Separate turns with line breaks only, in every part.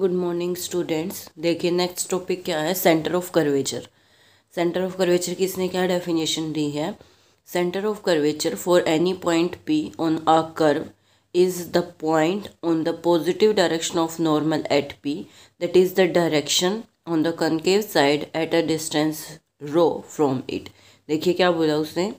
good morning students देखिए next topic क्या है centre of curvature centre of curvature की इसने क्या डेफिनेशन दी है centre of curvature for any point P on a curve is the point on the positive direction of normal at P that is the direction on the concave side at a distance rho from it देखिए क्या बोला उसने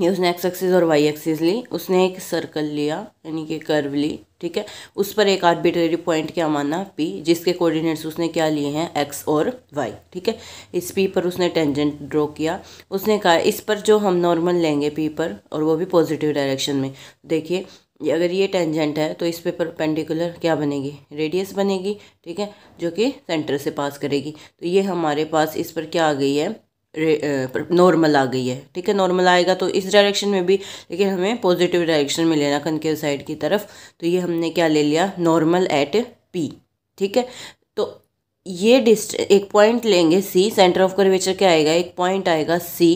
ये उसने X axis और Y axis ली उसने एक सर्कल लिया यानी कि कर्व ली ठीक है उस पर एक आर्बिट्रेरी पॉइंट क्या माना पी जिसके कोऑर्डिनेट्स उसने क्या लिए हैं एक्स और वाई ठीक है इस पी पर उसने टेंजेंट ड्रॉ किया उसने कहा इस पर जो हम नॉर्मल लेंगे पी पर और वो भी पॉजिटिव डायरेक्शन में देखिए अगर ये टेंजेंट है तो इस पे परपेंडिकुलर क्या बनेगी रेडियस बनेगी ठीक है जो कि सेंटर से पास करेगी तो ये हमारे पास इस पर क्या आ गई है नॉर्मल आ गई है ठीक है नॉर्मल आएगा तो इस डायरेक्शन में भी लेकिन हमें पॉजिटिव डायरेक्शन में लेना कन के साइड की तरफ तो ये हमने क्या ले लिया नॉर्मल एट पी ठीक है तो ये डिस्ट एक पॉइंट लेंगे सी सेंटर ऑफ कर्वेचर क्या आएगा एक पॉइंट आएगा सी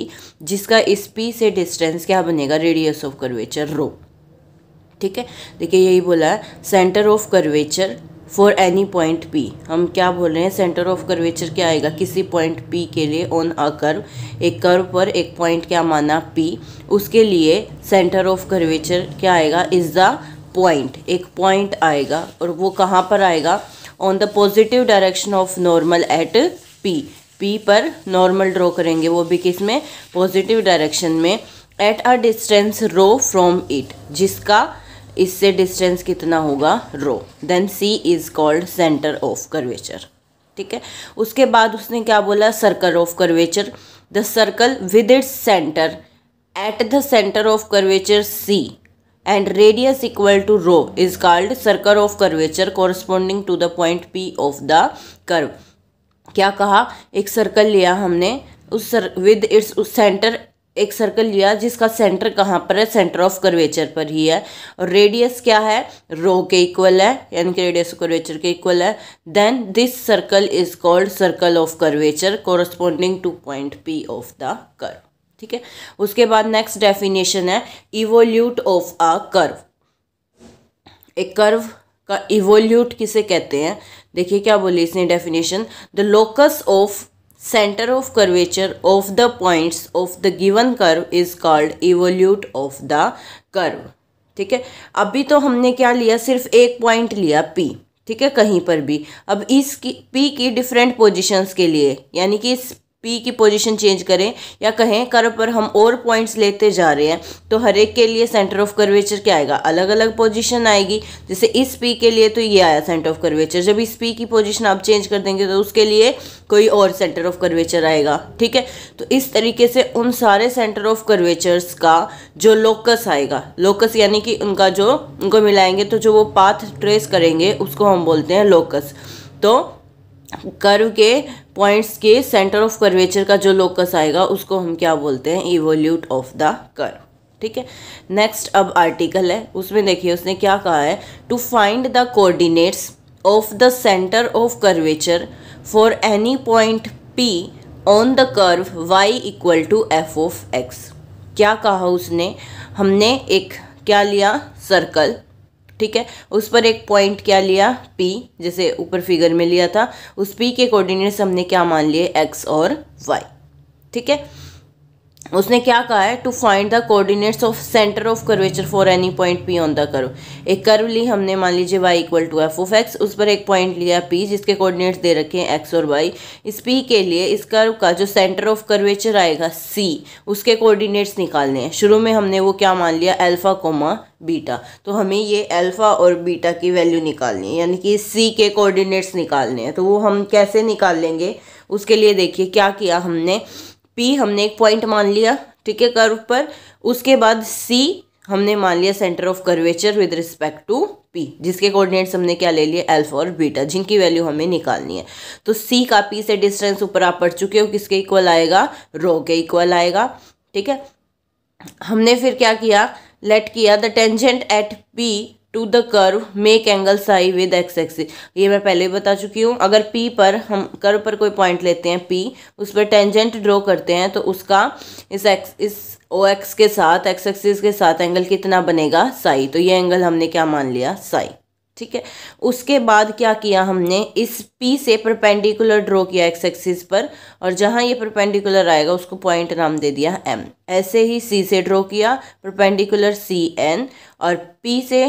जिसका इस पी से डिस्टेंस क्या बनेगा रेडियस ऑफ कर्वेचर रो ठीक है देखिए यही बोला है centre of curvature for any point P हम क्या बोल रहे हैं सेंटर ऑफ कर्वेचर क्या आएगा किसी पॉइंट पी के लिए ऑन अ कर्व एक कर्व पर एक पॉइंट क्या माना पी उसके लिए सेंटर ऑफ कर्वेचर क्या आएगा इज़ द पॉइंट एक पॉइंट आएगा और वो कहाँ पर आएगा on the positive direction of normal at P P पर नॉर्मल ड्रॉ करेंगे वो भी किस में पॉजिटिव डायरेक्शन में at a distance rho from it जिसका इससे डिस्टेंस कितना होगा rho then C is called centre of curvature ठीक है उसके बाद उसने क्या बोला circle of curvature the circle with its centre at the centre of curvature C and radius equal to rho is called circle of curvature corresponding to the point P of the curve क्या कहा एक circle लिया हमने उस सर with its centre एक circle लिया जिसका सेंटर कहाँ पर है सेंटर ऑफ कर्वेचर पर ही है और रेडियस क्या है रो के इक्वल है यानी कि रेडियस कर्वेचर के इक्वल है then this circle is called circle of curvature corresponding to point P of the curve ठीक है उसके बाद नेक्स्ट डेफिनेशन है इवोल्यूट ऑफ अ कर्व एक कर्व का इवोल्यूट किसे कहते हैं देखिए क्या बोली इसने definition the locus of center of curvature of the points of the given curve is called evolute of the curve ठीक है अभी तो हमने क्या लिया सिर्फ एक पॉइंट लिया P ठीक है कहीं पर भी अब इसकी P की डिफरेंट पोजीशंस के लिए यानी कि इस पी की पोजीशन चेंज करें या कहें कर्व पर हम और पॉइंट्स लेते जा रहे हैं तो हर एक के लिए सेंटर ऑफ कर्वेचर क्या आएगा अलग अलग पोजीशन आएगी जैसे इस पी के लिए तो ये आया सेंटर ऑफ कर्वेचर जब इस पी की पोजीशन आप चेंज कर देंगे तो उसके लिए कोई और सेंटर ऑफ कर्वेचर आएगा ठीक है तो इस तरीके से उन सारे सेंटर ऑफ कर्वेचर्स का जो लोकस आएगा लोकस यानी कि उनका जो उनको मिलाएंगे तो जो वो पाथ ट्रेस करेंगे उसको हम बोलते हैं लोकस तो कर्व के पॉइंट्स के सेंटर ऑफ कर्वेचर का जो लोकस आएगा उसको हम क्या बोलते हैं इवोल्यूट ऑफ द कर्व ठीक है नेक्स्ट अब आर्टिकल है उसमें देखिए उसने क्या कहा है to find the coordinates of the centre of curvature for any point P on the curve Y equal to F of X क्या कहा उसने हमने एक क्या लिया सर्कल ठीक है उस पर एक पॉइंट क्या लिया पी जैसे ऊपर फिगर में लिया था उस पी के कोऑर्डिनेट्स हमने क्या मान लिए एक्स और वाई ठीक है उसने क्या कहा है to find the coordinates of centre of curvature for any point P on the करो एक कर्व ली हमने मान लीजिए Y equal to F of X उस पर एक पॉइंट लिया पी जिसके कोऑर्डिनेट्स दे रखे हैं एक्स और वाई इस पी के लिए इस कर्व का जो सेंटर ऑफ कर्वेचर आएगा सी उसके कोऑर्डिनेट्स निकालने हैं शुरू में हमने वो क्या मान लिया एल्फा कोमा बीटा तो हमें ये अल्फ़ा और बीटा की वैल्यू निकालनी है यानी कि सी के कोऑर्डिनेट्स निकालने हैं तो वो हम कैसे निकाल लेंगे उसके लिए देखिए क्या किया हमने पी हमने एक पॉइंट मान लिया ठीक है कर्व पर उसके बाद सी हमने मान लिया centre of curvature with respect to P जिसके कोऑर्डिनेट्स हमने क्या ले लिए अल्फा और बीटा जिनकी वैल्यू हमें निकालनी है तो सी का पी से डिस्टेंस ऊपर आप पढ़ चुके हो किसके इक्वल आएगा रो के इक्वल आएगा ठीक है हमने फिर क्या किया लेट किया the tangent at P to the curve make angle psi with X axis ये मैं पहले बता चुकी हूँ अगर पी पर हम कर्व पर कोई पॉइंट लेते हैं पी उस पर टेंजेंट ड्रॉ करते हैं तो उसका इस एक्स इस ओ एक्स के साथ एक्स एक्सिस के साथ एंगल कितना बनेगा साई तो ये एंगल हमने क्या मान लिया साई ठीक है उसके बाद क्या किया हमने इस पी से परपेंडिकुलर ड्रॉ किया एक्स एक्सिस पर और जहाँ ये परपेंडिकुलर आएगा उसको पॉइंट नाम दे दिया एम ऐसे ही सी से ड्रॉ किया परपेंडिकुलर सी एन और पी से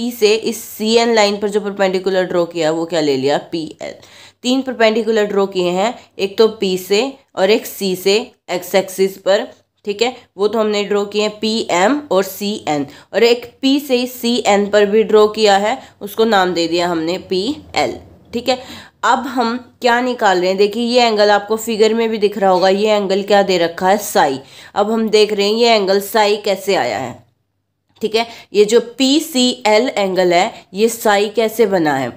पी से इस सी एन लाइन पर जो परपेंडिकुलर ड्रॉ किया वो क्या ले लिया पी एल तीन परपेंडिकुलर ड्रॉ किए हैं एक तो पी से और एक सी से एक्स एक्सिस पर ठीक है वो तो हमने ड्रॉ किए हैं पी एम और सी एन और एक पी से सी एन पर भी ड्रॉ किया है उसको नाम दे दिया हमने पी एल ठीक है अब हम क्या निकाल रहे हैं देखिए ये एंगल आपको फिगर में भी दिख रहा होगा ये एंगल क्या दे रखा है साई अब हम देख रहे हैं ये एंगल साई कैसे आया है ठीक है ये जो पी सी एल एंगल है ये साई कैसे बना है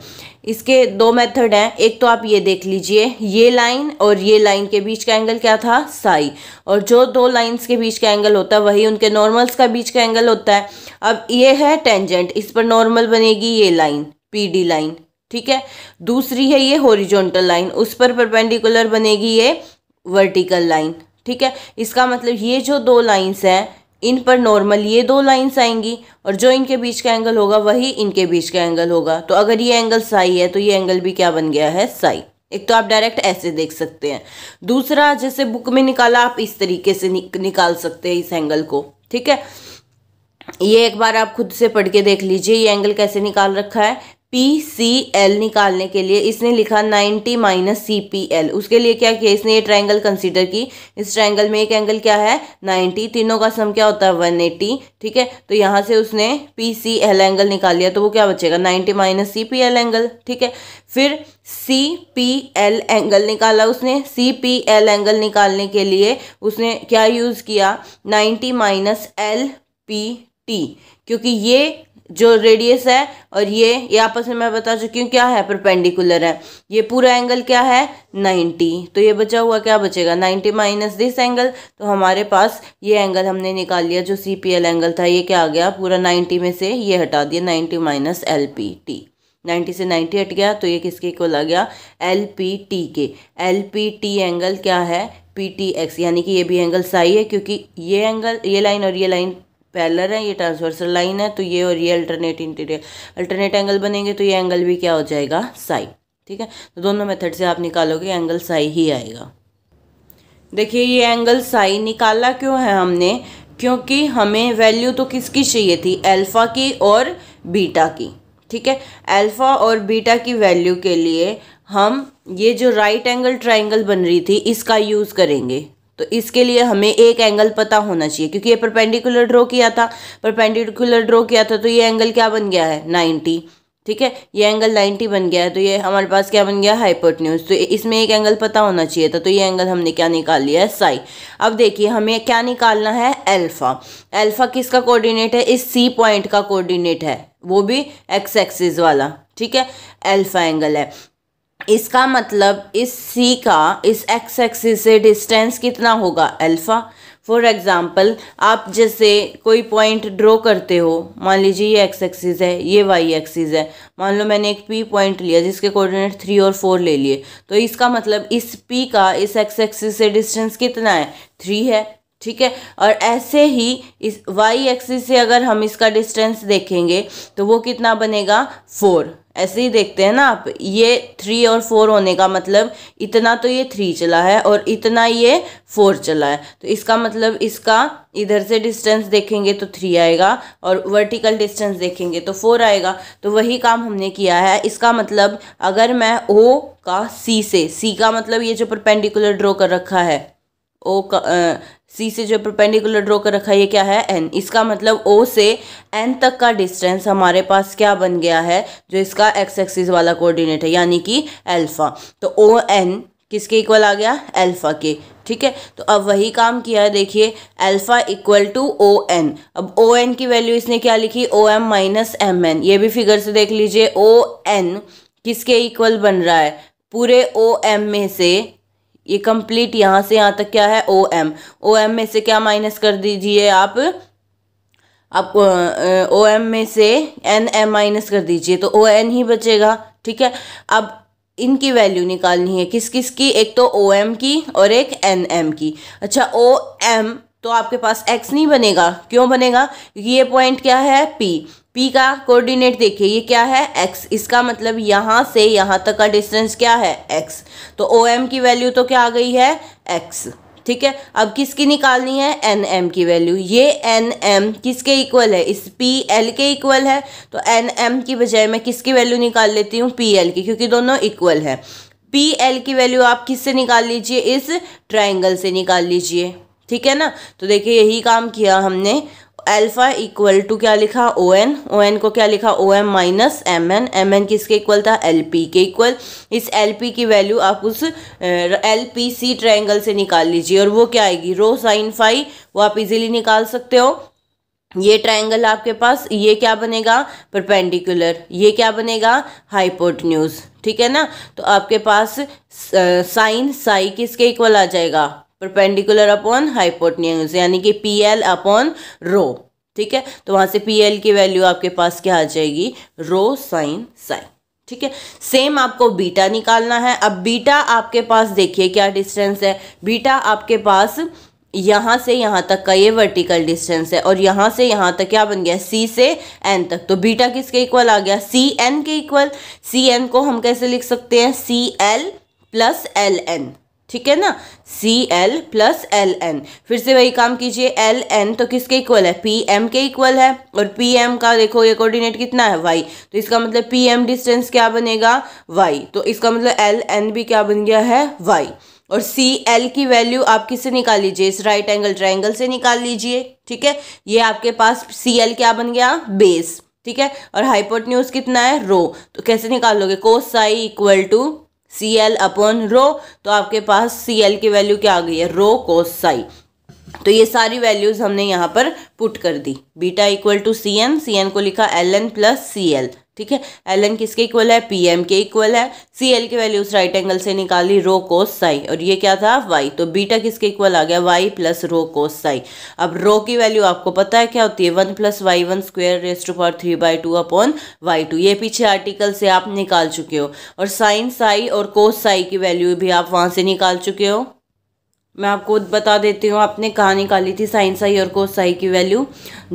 इसके दो मेथड हैं एक तो आप ये देख लीजिए ये लाइन और ये लाइन के बीच का एंगल क्या था साई और जो दो लाइंस के बीच का एंगल होता है वही उनके नॉर्मल्स का बीच का एंगल होता है अब ये है टेंजेंट इस पर नॉर्मल बनेगी ये लाइन पी डी लाइन ठीक है दूसरी है ये हॉरिजॉन्टल लाइन उस पर परपेंडिकुलर बनेगी ये वर्टिकल लाइन ठीक है इसका मतलब ये जो दो लाइंस हैं इन पर नॉर्मल ये दो लाइंस आएंगी और जो इनके बीच का एंगल होगा वही इनके बीच का एंगल होगा तो अगर ये एंगल साई है तो ये एंगल भी क्या बन गया है साई एक तो आप डायरेक्ट ऐसे देख सकते हैं दूसरा जैसे बुक में निकाला आप इस तरीके से निकाल सकते हैं इस एंगल को ठीक है ये एक बार आप खुद से पढ़ के देख लीजिए ये एंगल कैसे निकाल रखा है पी सी एल निकालने के लिए इसने लिखा 90 माइनस सी पी एल उसके लिए क्या किया इसने ये ट्रायंगल कंसीडर की इस ट्रायंगल में एक एंगल क्या है 90 तीनों का सम क्या होता है 180 ठीक है तो यहाँ से उसने पी सी एल एंगल निकाल लिया तो वो क्या बचेगा 90 minus C P L angle ठीक है फिर सी पी एल एंगल निकाला उसने सी पी एल एंगल निकालने के लिए उसने क्या यूज़ किया ninety minus L P T क्योंकि ये जो रेडियस है और ये ये आपस में मैं बता चुकी हूँ क्या है परपेंडिकुलर है ये पूरा एंगल क्या है 90 तो ये बचा हुआ क्या बचेगा 90 माइनस दिस एंगल तो हमारे पास ये एंगल हमने निकाल लिया जो सी पी एल एंगल था ये क्या आ गया पूरा 90 में से ये हटा दिया 90 minus L P T ninety से नाइन्टी हट गया तो ये किसके इक्वल आ गया एल पी टी के एल पी टी एंगल क्या है पी टी एक्स यानी कि ये भी एंगल सही है क्योंकि ये एंगल ये लाइन और ये लाइन पैलर है ये ट्रांसवर्सल लाइन है तो ये और ये अल्टरनेट इंटीरियर अल्टरनेट एंगल बनेंगे तो ये एंगल भी क्या हो जाएगा साई ठीक है तो दोनों मेथड से आप निकालोगे एंगल साई ही आएगा देखिए ये एंगल साई निकाला क्यों है हमने क्योंकि हमें वैल्यू तो किसकी चाहिए थी एल्फ़ा की और बीटा की ठीक है एल्फ़ा और बीटा की वैल्यू के लिए हम ये जो राइट एंगल ट्राइंगल बन रही थी इसका यूज़ करेंगे तो इसके लिए हमें एक एंगल पता होना चाहिए क्योंकि ये परपेंडिकुलर ड्रॉ किया था परपेंडिकुलर ड्रॉ किया था तो ये एंगल क्या बन गया है नाइन्टी ठीक है ये एंगल नाइन्टी बन गया है तो ये हमारे पास क्या बन गया हाइपोटन्यूज तो इसमें एक एंगल पता होना चाहिए था तो ये एंगल हमने क्या निकाल लिया है साई अब देखिए हमें क्या निकालना है एल्फा एल्फा किसका कोऑर्डिनेट है इस सी पॉइंट का कोऑर्डिनेट है वो भी एक्स एक्सिस वाला ठीक है एल्फा एंगल है इसका मतलब इस सी का इस एक्स एक्सिस से डिस्टेंस कितना होगा अल्फ़ा फॉर एग्ज़ाम्पल आप जैसे कोई पॉइंट ड्रॉ करते हो मान लीजिए ये एक्स एक्सिस है ये वाई एक्सिस है मान लो मैंने एक पी पॉइंट लिया जिसके कोऑर्डिनेट थ्री और फोर ले लिए तो इसका मतलब इस पी का इस एक्स एक्सिस से डिस्टेंस कितना है थ्री है ठीक है और ऐसे ही इस वाई एक्सिस से अगर हम इसका डिस्टेंस देखेंगे तो वो कितना बनेगा फोर ऐसे ही देखते हैं ना आप ये थ्री और फोर होने का मतलब इतना तो ये थ्री चला है और इतना ये फोर चला है तो इसका मतलब इसका इधर से डिस्टेंस देखेंगे तो थ्री आएगा और वर्टिकल डिस्टेंस देखेंगे तो फोर आएगा तो वही काम हमने किया है इसका मतलब अगर मैं ओ का सी से सी का मतलब ये जो परपेंडिकुलर ड्रॉ कर रखा है ओ का सी से जो प्रपेंडिकुलर ड्रॉ कर रखा है ये क्या है एन इसका मतलब ओ से एन तक का डिस्टेंस हमारे पास क्या बन गया है जो इसका एक्स एक्सिस वाला कोऑर्डिनेट है यानी कि एल्फा तो ओ एन किसके इक्वल आ गया एल्फा के ठीक है तो अब वही काम किया है देखिए alpha equal to O N अब ओ एन की वैल्यू इसने क्या लिखी O M minus M N ये भी फिगर से देख लीजिए ओ एन किसके इक्वल बन रहा है पूरे ओ एम में से ये कंप्लीट यहाँ से यहाँ तक क्या है ओ एम ओ एम में से क्या माइनस कर दीजिए आप आप ओ एम में से एन एम माइनस कर दीजिए तो ओ एन ही बचेगा ठीक है अब इनकी वैल्यू निकालनी है किस किस की एक तो ओ एम की और एक एन एम की अच्छा ओ एम तो आपके पास एक्स नहीं बनेगा क्यों बनेगा क्योंकि ये पॉइंट क्या है पी पी का कोऑर्डिनेट देखिए ये क्या है एक्स इसका मतलब यहाँ से यहाँ तक का डिस्टेंस क्या है एक्स तो ओ एम की वैल्यू तो क्या आ गई है एक्स ठीक है अब किसकी निकालनी है एन एम की वैल्यू ये एन एम किसके इक्वल है इस पी एल के इक्वल है तो एन एम की बजाय मैं किसकी वैल्यू निकाल लेती हूँ पी एल की क्योंकि दोनों इक्वल है पी एल की वैल्यू आप किससे निकाल लीजिए इस ट्राइंगल से निकाल लीजिए ठीक है ना तो देखिए यही काम किया हमने अल्फा इक्वल टू क्या लिखा ओ एन ओ एन को क्या लिखा O M minus M N M N किसके इक्वल था एल पी के इक्वल इस एल पी की वैल्यू आप उस एल पी सी ट्राइंगल से निकाल लीजिए और वो क्या आएगी रो साइन फाई वो आप इजीली निकाल सकते हो ये ट्रायंगल आपके पास ये क्या बनेगा परपेंडिकुलर ये क्या बनेगा हाइपोटन्यूज ठीक है ना तो आपके पास साइन साई किसके इक्वल आ जाएगा परपेंडिकुलर अपॉन हाइपोटनियस यानी कि पी एल अपॉन रो ठीक है तो वहाँ से पी एल की वैल्यू आपके पास क्या आ जाएगी रो साइन साइन ठीक है सेम आपको बीटा निकालना है अब बीटा आपके पास देखिए क्या डिस्टेंस है बीटा आपके पास यहाँ से यहाँ तक का ये वर्टिकल डिस्टेंस है और यहाँ से यहाँ तक क्या बन गया सी से एन तक तो बीटा किसके इक्वल आ गया सी एन के इक्वल सी एन को हम कैसे लिख सकते हैं C L plus L N ठीक है ना C L plus L N फिर से वही काम कीजिए एल एन तो किसके इक्वल है पी एम के इक्वल है और पी एम का देखो ये कोऑर्डिनेट कितना है वाई तो इसका मतलब पी एम डिस्टेंस क्या बनेगा वाई तो इसका मतलब एल एन भी क्या बन गया है वाई और सी एल की वैल्यू आप किससे निकाल लीजिए इस राइट एंगल ट्राइंगल से निकाल लीजिए ठीक है ये आपके पास सी एल क्या बन गया बेस ठीक है और हाइपोटन्यूज कितना है रो तो कैसे निकालोगे cos psi equal to C L upon rho तो आपके पास सी एल की वैल्यू क्या आ गई है रो कोस साई तो ये सारी वैल्यूज़ हमने यहाँ पर पुट कर दी beta equal to C N C N को लिखा L N plus C L ठीक है एल एन किसके इक्वल है पी एम के इक्वल है सी एल की वैल्यूज राइट एंगल से निकाली रो कोस साई और ये क्या था वाई तो बीटा किसके इक्वल आ गया Y plus rho cos psi अब रो की वैल्यू आपको पता है क्या होती है one plus Y one square raise to power three by two upon Y two ये पीछे आर्टिकल से आप निकाल चुके हो और साइन साई और कोस साई की वैल्यू भी आप वहाँ से निकाल चुके हो मैं आपको बता देती हूँ आपने कहाँ निकाली थी साइंस आई और कोस आई की वैल्यू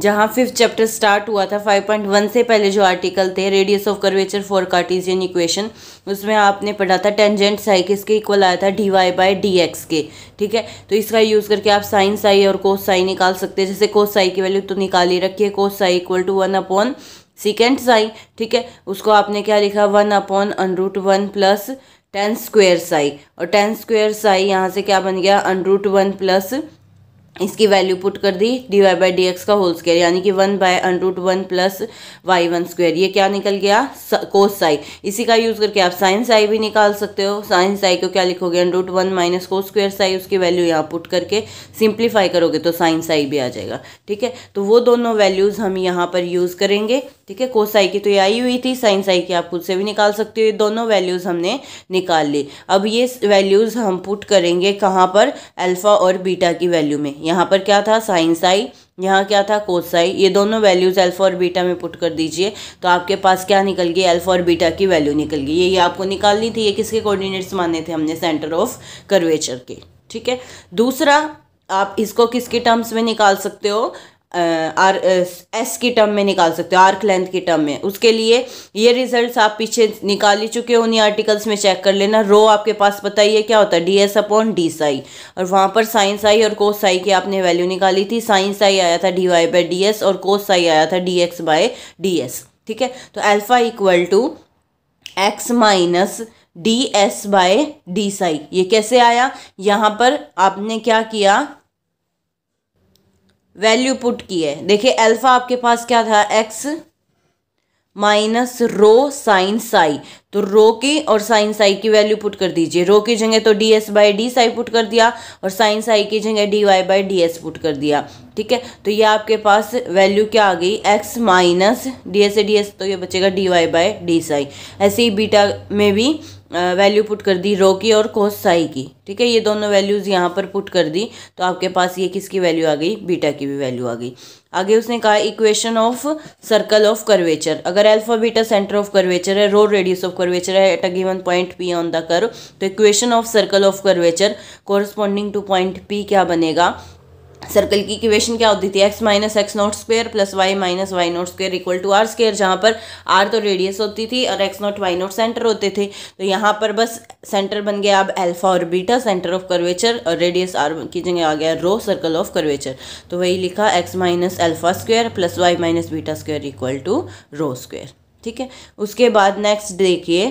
जहाँ फिफ्थ चैप्टर स्टार्ट हुआ था 5.1 से पहले जो आर्टिकल थे radius of curvature for Cartesian equation उसमें आपने पढ़ा था टेंजेंट साई किसके इक्वल आया था D Y by D X के ठीक है तो इसका यूज़ करके आप साइंस आई और कोस साई निकाल सकते हैं जैसे कोस साई की वैल्यू तो निकाल ही रखिए cos psi equal to one upon second psi ठीक है उसको आपने क्या लिखा one upon under root one plus tan square psi और टेन स्क्वेयर साई यहाँ से क्या बन गया अन रूट वन प्लस इसकी वैल्यू पुट कर दी D Y by D X का होल स्क्वायर यानी कि one by root one plus Y one square ये क्या निकल गया कोस साई इसी का यूज़ करके आप साइन साई भी निकाल सकते हो साइन साई को क्या लिखोगे अन root one minus cos square psi उसकी वैल्यू यहाँ पुट करके सिंप्लीफाई करोगे तो साइन साई भी आ जाएगा ठीक है तो वो दोनों वैल्यूज़ हम यहाँ पर यूज़ करेंगे ठीक है कोस आई की तो ये आई हुई थी साइन साई की आप खुद से भी निकाल सकते हो ये दोनों वैल्यूज़ हमने निकाल ली अब ये वैल्यूज़ हम पुट करेंगे कहाँ पर अल्फ़ा और बीटा की वैल्यू में यहाँ पर क्या था साइन साई यहाँ क्या था कोसाई ये दोनों वैल्यूज़ अल्फ़ा और बीटा में पुट कर दीजिए तो आपके पास क्या निकल गई अल्फ़ा और बीटा की वैल्यू निकल गई ये, ये आपको निकालनी थी ये किसके कोऑर्डिनेट्स माने थे हमने सेंटर ऑफ कर्वेचर के ठीक है दूसरा आप इसको किसके टर्म्स में निकाल सकते हो आर एस की टर्म में निकाल सकते हो आर्क लेंथ की टर्म में उसके लिए ये रिजल्ट्स आप पीछे निकाल ही चुके हो उन्हीं आर्टिकल्स में चेक कर लेना रो आपके पास बताइए क्या होता है D S upon D psi और वहाँ पर साइंस आई और कोस साई की आपने वैल्यू निकाली थी साइंस आई आया था D Y by D S और कोस साई आया था D X by D S ठीक है तो alpha equal to X minus D S by D psi ये कैसे आया यहाँ पर आपने क्या किया वैल्यू पुट की है देखिए अल्फ़ा आपके पास क्या था X minus rho sine psi तो रो की और साइन साई की वैल्यू पुट कर दीजिए रो की जगह तो D S by D psi put कर दिया और साइन साई की जगह D Y by D S put कर दिया ठीक है तो ये आपके पास वैल्यू क्या आ गई X minus D S A D S तो ये बचेगा D Y by D psi ऐसे ही बीटा में भी वैल्यू पुट कर दी रो की और कोस साई की ठीक है ये दोनों वैल्यूज़ यहाँ पर पुट कर दी तो आपके पास ये किसकी वैल्यू आ गई बीटा की भी वैल्यू आ गई आगे उसने कहा equation of circle of curvature अगर alpha beta centre of curvature है रो रेडियस ऑफ कर्वेचर है at a given point P on the curve तो equation of circle of curvature corresponding to point P क्या बनेगा circle की equation क्या होती थी X minus X nought square plus Y minus Y nought square equal to R square जहाँ पर R तो रेडियस होती थी और x nought Y nought centre होते थे तो यहाँ पर बस सेंटर बन गया अब अल्फा और बीटा सेंटर ऑफ कर्वेचर और रेडियस आर की जगह आ गया रो सर्कल ऑफ कर्वेचर तो वही लिखा X minus alpha square plus Y minus beta square equal to rho square ठीक है उसके बाद नेक्स्ट देखिए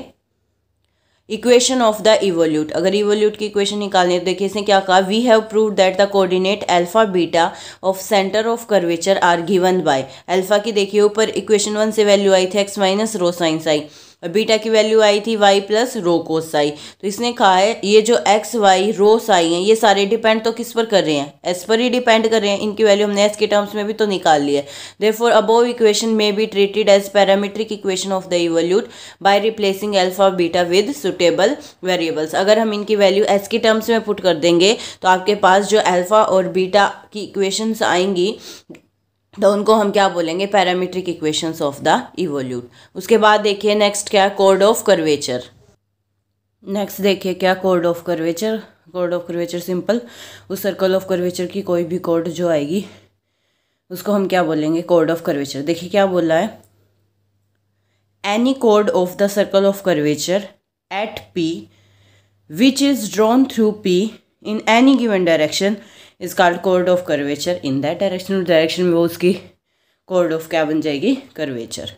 इक्वेशन ऑफ द इवोल्यूट अगर इवोल्यूट की इक्वेशन निकालनी है तो देखिए इसने क्या कहा we have prove that the coordinate alpha beta of centre of curvature are given by alpha की देखिए ऊपर इक्वेशन वन से वैल्यू आई थी X minus rho sine psi beta की वैल्यू आई थी वाई प्लस रो कोसाई तो इसने कहा है ये जो एक्स वाई रो साई हैं ये सारे डिपेंड तो किस पर कर रहे हैं एस पर ही डिपेंड कर रहे हैं इनकी वैल्यू हमने एस के टर्म्स में भी तो निकाल लिया है therefore above equation may be treated as parametric equation of the evolute by replacing alpha beta with suitable variables अगर हम इनकी वैल्यू एस के टर्म्स में पुट कर देंगे तो आपके पास जो एल्फा और बीटा की इक्वेशन आएंगी तो उनको हम क्या बोलेंगे parametric equations of the evolute उसके बाद देखिए नेक्स्ट क्या कोड ऑफ कर्वेचर नेक्स्ट देखिए क्या code of curvature code of curvature simple उस सर्कल ऑफ कर्वेचर की कोई भी कोड जो आएगी उसको हम क्या बोलेंगे कोड ऑफ कर्वेचर देखिए क्या बोला है एनी कोड of the circle of curvature at P which is drawn through P in any given direction is called chord of curvature in that direction direction में वो उसकी कोर्ड ऑफ क्या बन जाएगी कर्वेचर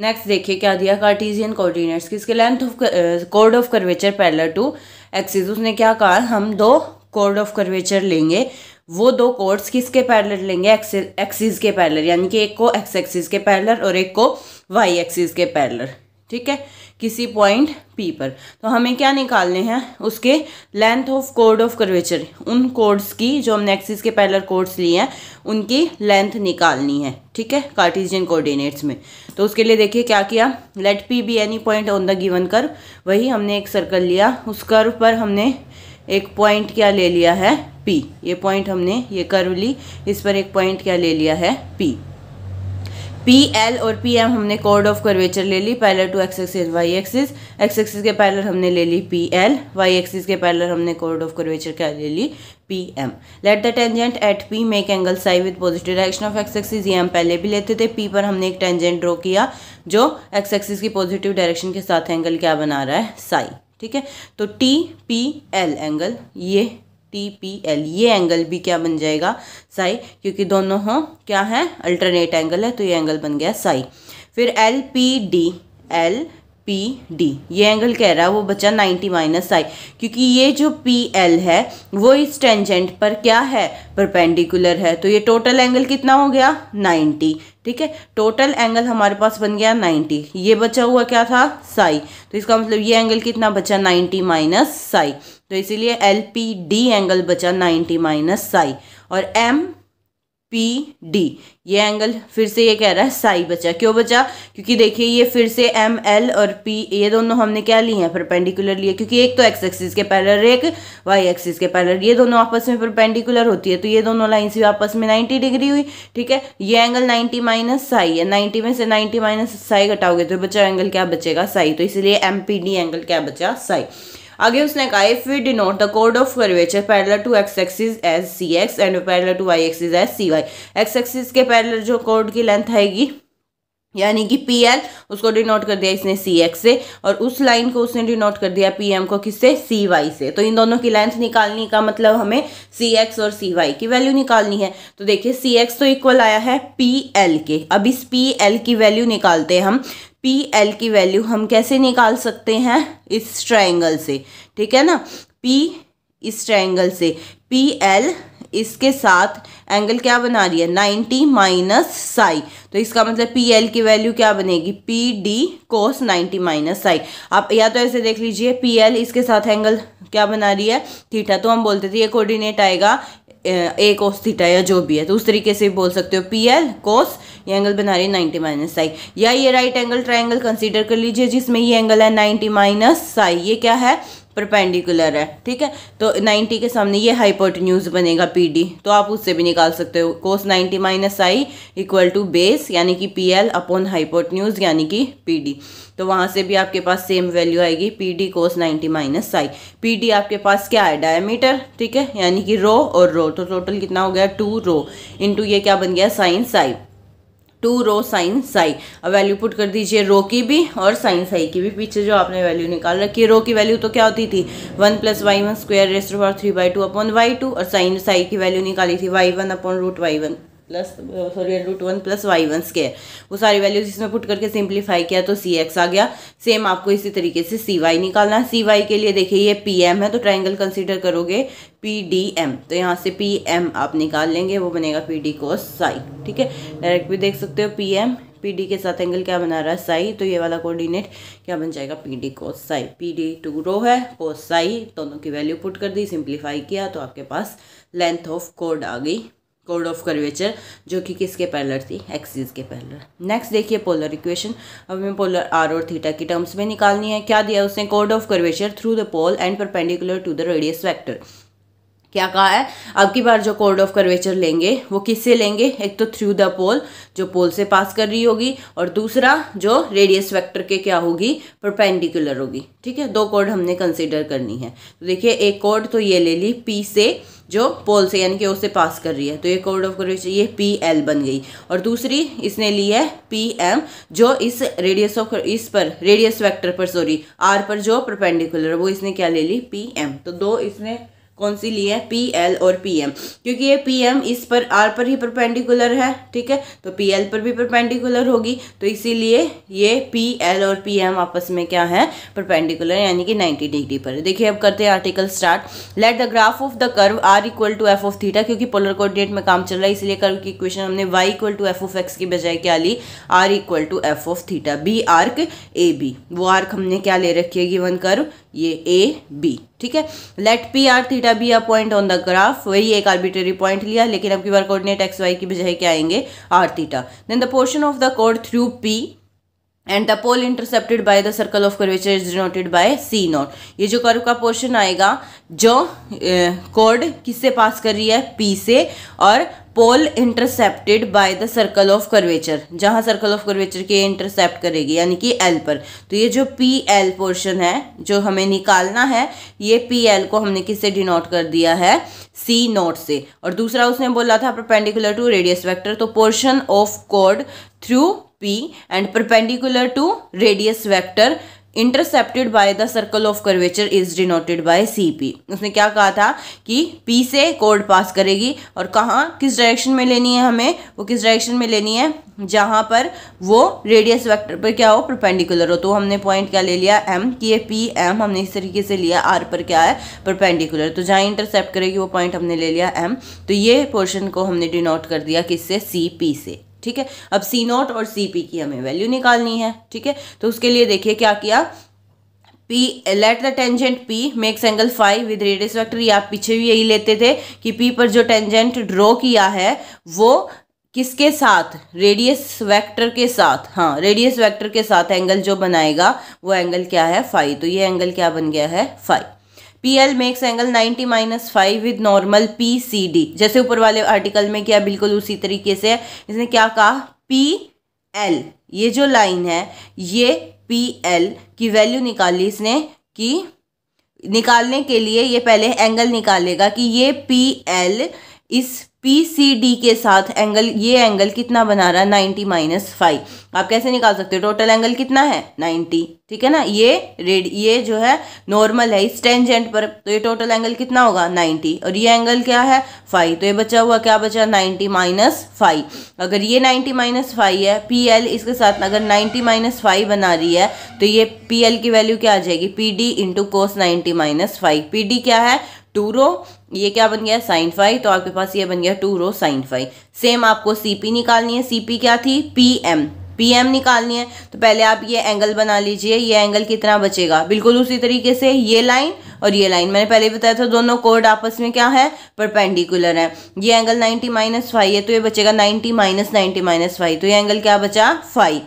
नेक्स्ट देखिए क्या दिया कार्टीजियन कोऑर्डिनेट्स की इसके length of chord of curvature parallel to axis उसने क्या कहा हम दो कोर्ड ऑफ कर्वेचर लेंगे वो दो कोर्ड्स किसके पैरलर लेंगे एक्सिस के पैलर यानी कि एक को एक्स एक्सिस के पैरलर और एक को वाई एक्सिस के पैरलर ठीक है किसी पॉइंट पी पर तो हमें क्या निकालने हैं उसके लेंथ ऑफ कोड ऑफ कर्वेचर उन कोड्स की जो हमने एक्सिस के पैलर कोड्स लिए हैं उनकी लेंथ निकालनी है ठीक है कार्टिजियन कोऑर्डिनेट्स में तो उसके लिए देखिए क्या किया let P be any point on the given curve वही हमने एक सर्कल लिया उस कर्व पर हमने एक पॉइंट क्या ले लिया है पी ये पॉइंट हमने ये कर्व ली इस पर एक पॉइंट क्या ले लिया है पी पी एल और पी एम हमने कोड ऑफ कर्वेचर ले ली parallel to X axis Y axis X axis के पैलर हमने ले ली पी एल वाई एक्सिस के पैलर हमने कोड ऑफ कर्वेचर क्या ले ली P M let the tangent at P make angle psi with positive direction of X axis ये हम पहले भी लेते थे पी पर हमने एक टेंजेंट ड्रॉ किया जो एक्स एक्सिस की पॉजिटिव डायरेक्शन के साथ एंगल क्या बना रहा है साई ठीक है तो टी पी एल एंगल ये टी पी एल ये एंगल भी क्या बन जाएगा साई क्योंकि दोनों हो क्या है अल्टरनेट एंगल है तो ये एंगल बन गया साई फिर L P D L P D ये एंगल कह रहा है वो बचा 90 माइनस साई क्योंकि ये जो पी एल है वो इस टेंजेंट पर क्या है परपेंडिकुलर है तो ये टोटल एंगल कितना हो गया 90 ठीक है टोटल एंगल हमारे पास बन गया 90 ये बचा हुआ क्या था साई तो इसका मतलब ये एंगल कितना बचा 90 माइनस साई तो इसीलिए एल पी डी एंगल बचा नाइन्टी माइनस साई और एम पी डी ये एंगल फिर से ये कह रहा है साई बचा क्यों बचा क्योंकि देखिए ये फिर से एम एल और पी ये दोनों हमने क्या लिए हैं परपेंडिकुलर लिए क्योंकि एक तो एक्स एक्सिस के पैरल एक वाई एक्सिस के पैरल ये दोनों आपस में परपेंडिकुलर होती है तो ये दोनों लाइन्स भी आपस में 90 डिग्री हुई ठीक है ये एंगल 90 माइनस साई है 90 में से 90 माइनस साई घटाओगे तो बचा एंगल क्या बचेगा साई तो इसलिए एम पी डी एंगल क्या बचा साई आगे उसने कहा इफ़ वी डिनोट द कोड of curvature parallel to X axis as C X and parallel to Y axis as C Y X axis के पैरल जो कोड की लेंथ आएगी यानी कि पी एल उसको डिनोट कर दिया इसने सी एक्स से और उस लाइन को उसने डिनोट कर दिया पी एम को किससे सी वाई से तो इन दोनों की लेंथ निकालने का मतलब हमें सी एक्स और सी वाई की वैल्यू निकालनी है तो देखिए सी एक्स तो इक्वल आया है पी एल के अब इस पी एल की वैल्यू निकालते हैं हम पी एल की वैल्यू हम कैसे निकाल सकते हैं इस ट्राइंगल से ठीक है ना पी इस ट्राइंगल से पी एल इसके साथ एंगल क्या बना रही है नाइन्टी माइनस साई तो इसका मतलब पी एल की वैल्यू क्या बनेगी P D cos ninety minus psi आप या तो ऐसे देख लीजिए पी एल इसके साथ एंगल क्या बना रही है थीठा तो हम बोलते थे ये कोऑर्डिनेट आएगा ए कोस थीटा या जो भी है तो उस तरीके से बोल सकते हो पी एल कोस ये एंगल बना रही है नाइन्टी माइनस साई या ये राइट एंगल ट्राइंगल कंसीडर कर लीजिए जिसमें ये एंगल है नाइन्टी माइनस साई ये क्या है परपेंडिकुलर है ठीक है तो 90 के सामने ये हाइपोटेन्यूज बनेगा पी तो आप उससे भी निकाल सकते हो cos 90 minus psi equal to base यानी कि पी एल अपॉन हाइपोटन्यूज यानी कि पी तो वहाँ से भी आपके पास सेम वैल्यू आएगी P D cos ninety minus psi P D आपके पास क्या है डायमीटर ठीक है यानी कि रो और रो तो टोटल कितना हो गया टू रो इंटू ये क्या बन गया sine psi two rho sine psi अब वैल्यू पुट कर दीजिए रो की भी और साइन साई की भी पीछे जो आपने वैल्यू निकाल रखी है रो की वैल्यू तो क्या होती थी one plus Y one square raised three by two upon Y two और साइन साई की वैल्यू निकाली थी Y one upon root Y one plus sorry root one plus Y one square वो सारी वैल्यूज इसमें पुट करके simplify किया तो सी एक्स आ गया सेम आपको इसी तरीके से सी वाई निकालना है सी वाई के लिए देखिए ये पी एम है तो ट्राइंगल कंसीडर करोगे पी डी एम तो यहाँ से पी एम आप निकाल लेंगे वो बनेगा पी डी कोस साई ठीक है डायरेक्ट भी देख सकते हो पी एम पी डी के साथ एंगल क्या बना रहा है साई तो ये वाला कोऑर्डिनेट क्या बन जाएगा P D cos psi P D two rho है कोस साई दोनों की वैल्यू पुट कर दी सिंप्लीफाई किया तो आपके पास लेंथ ऑफ कोड आ गई कोड ऑफ कर्वेचर जो कि किसके पैलर थी एक्सिस के पैलर नेक्स्ट देखिए पोलर इक्वेशन अब हमें पोलर आर और थीटा की टर्म्स में निकालनी है क्या दिया उसने कोड of curvature through the pole and perpendicular to the radius vector क्या कहा है अब की बार जो कोर्ड ऑफ कर्वेचर लेंगे वो किससे लेंगे एक तो थ्रू द पोल जो पोल से पास कर रही होगी और दूसरा जो रेडियस वेक्टर के क्या होगी परपेंडिकुलर होगी ठीक है दो कोड हमने कंसिडर करनी है तो देखिए एक कोड तो ये ले ली पी से जो पोल से यानी कि उससे पास कर रही है तो ये कोड ऑफ कर्वेचर ये पी एल बन गई और दूसरी इसने ली है पी एम जो इस रेडियस ऑफ इस पर रेडियस वैक्टर पर सॉरी आर पर जो परपेंडिकुलर वो इसने क्या ले ली पी एम तो दो इसने कौन सी ली है पी एल और पी एम क्योंकि ये पी एम इस पर आर पर ही परपेंडिकुलर है ठीक है तो पी एल पर भी परपेंडिकुलर होगी तो इसीलिए ये पी एल और पी एम आपस में क्या है परपेंडिकुलर यानी कि 90 डिग्री पर देखिए अब करते हैं article start let the graph of the curve R equal to F of theta क्योंकि पोलर कोऑर्डिनेट में काम चल रहा है इसलिए कर्व की इक्वेशन हमने Y equal to F of X की बजाय क्या ली R equal to F of theta be arc A B वो आर्क हमने क्या ले रखी है गिवन कर्व ये ए बी ठीक है let P R theta be a point on the graph वही एक आर्बिटरी पॉइंट लिया लेकिन अब की बार कोऑर्डिनेट एक्स वाई की बजाय क्या आएंगे R theta then the portion of the कोड through P and the pole intercepted by the circle of curvature is denoted by C nought ये जो कर्व का पोर्शन आएगा जो कोड किससे पास कर रही है पी से और pole intercepted by the circle of curvature जहां सर्कल ऑफ कर्वेचर के इंटरसेप्ट करेगी यानी कि एल पर तो ये जो पी एल पोर्शन है जो हमें निकालना है ये पी एल को हमने किससे डिनोट कर दिया है सी नोट से और दूसरा उसने बोला था परपेंडिकुलर टू रेडियस वेक्टर तो पोर्शन ऑफ कोड through P and perpendicular to radius vector intercepted by the circle of curvature is denoted by C P उसने क्या कहा था कि पी से कोड पास करेगी और कहाँ किस डायरेक्शन में लेनी है हमें वो किस डायरेक्शन में लेनी है जहाँ पर वो रेडियस वेक्टर पर क्या हो परपेंडिकुलर हो तो हमने पॉइंट क्या ले लिया एम कि ये पी एम हमने इस तरीके से लिया आर पर क्या है परपेंडिकुलर तो जहाँ इंटरसेप्ट करेगी वो पॉइंट हमने ले लिया एम तो ये पोर्शन को हमने डिनोट कर दिया किससे सी पी से ठीक है अब सी नॉट और सी पी की हमें वैल्यू निकालनी है ठीक है तो उसके लिए देखिए क्या किया P let the tangent P makes angle phi with radius vector ये आप पीछे भी यही लेते थे कि पी पर जो टेंजेंट ड्रॉ किया है वो किसके साथ रेडियस वेक्टर के साथ हाँ रेडियस वेक्टर के साथ एंगल जो बनाएगा वो एंगल क्या है फाइव तो ये एंगल क्या बन गया है phi P L makes angle 90 minus phi with normal P C D जैसे ऊपर वाले आर्टिकल में किया बिल्कुल उसी तरीके से है इसने क्या कहा पी एल ये जो लाइन है ये पी एल की वैल्यू निकाली इसने कि निकालने के लिए ये पहले एंगल निकालेगा कि ये पी एल इस पी सी डी के साथ एंगल ये एंगल कितना बना रहा है नाइन्टी माइनस फाइव आप कैसे निकाल सकते हो टोटल एंगल कितना है नाइन्टी ठीक है ना ये रेड ये जो है नॉर्मल है इस टेंजेंट पर तो ये टोटल एंगल कितना होगा नाइन्टी और ये एंगल क्या है फाइव तो ये बचा हुआ क्या बचा नाइन्टी माइनस फाइव अगर ये नाइन्टी माइनस फाइव है पी एल इसके साथ अगर नाइन्टी माइनस फाइव बना रही है तो ये पी एल की वैल्यू क्या आ जाएगी P D into cos ninety minus phi P D क्या है टू रो ये क्या बन गया साइन फाइव तो आपके पास ये बन गया two rho sine phi same आपको सीपी निकालनी है सीपी क्या थी पीएम पीएम निकालनी है तो पहले आप ये एंगल बना लीजिए ये एंगल कितना बचेगा बिल्कुल उसी तरीके से ये लाइन और ये लाइन मैंने पहले बताया था दोनों कोड आपस में क्या है परपेंडिकुलर है ये एंगल नाइन्टी माइनस फाइव है तो ये बचेगा ninety minus ninety minus phi तो ये एंगल क्या बचा फाइव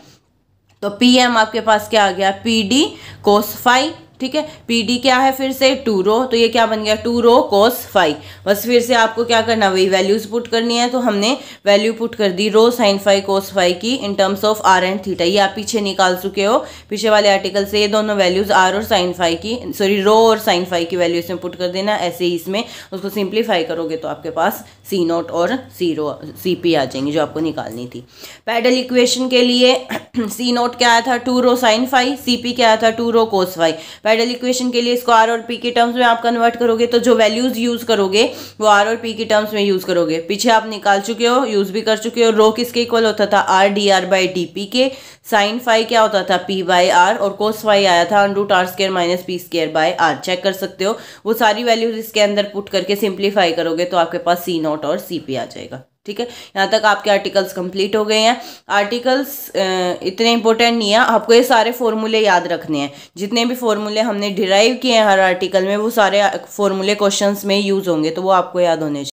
तो एम आपके पास क्या आ गया पी डी कोस फाइव ठीक है पी क्या है फिर से टू रो तो ये क्या बन गया टू रो कोस फाइव बस फिर से आपको क्या करना वही वैल्यूज पुट करनी है तो हमने वैल्यू पुट कर दी rho sine phi cos phi की in terms of R and theta ये आप पीछे निकाल चुके हो पीछे वाले आर्टिकल से ये दोनों वैल्यूज आर और साइन फाइव की सॉरी रो और साइन फाइव की वैल्यू इसमें पुट कर देना ऐसे ही इसमें उसको सिंप्लीफाई करोगे तो आपके पास सी नोट और सी रो सी पी आ जाएंगी जो आपको निकालनी थी पैडल इक्वेशन के लिए सी नोट क्या आया था two rho sine phi C P क्या आया था two rho cos phi pedal equation के लिए इसको आर और पी के टर्म्स में आप कन्वर्ट करोगे तो जो वैल्यूज़ यूज़ करोगे वो आर और पी के टर्म्स में यूज़ करोगे पीछे आप निकाल चुके हो यूज़ भी कर चुके हो रो किसके इक्वल होता था R D R by D P के साइन फाइव क्या होता था पी बाई आर और कोस फाइव आया था root R square minus P square by R check कर सकते हो वो सारी वैल्यूज़ इसके अंदर पुट करके सिंप्लीफाई करोगे तो आपके पास सी नॉट और सी पी आ जाएगा ठीक है यहाँ तक आपके आर्टिकल्स कंप्लीट हो गए हैं आर्टिकल्स इतने इंपॉर्टेंट नहीं है आपको ये सारे फॉर्मूले याद रखने हैं जितने भी फॉर्मूले हमने डिराइव किए हैं हर आर्टिकल में वो सारे फॉर्मूले क्वेश्चंस में यूज़ होंगे तो वो आपको याद होने चाहिए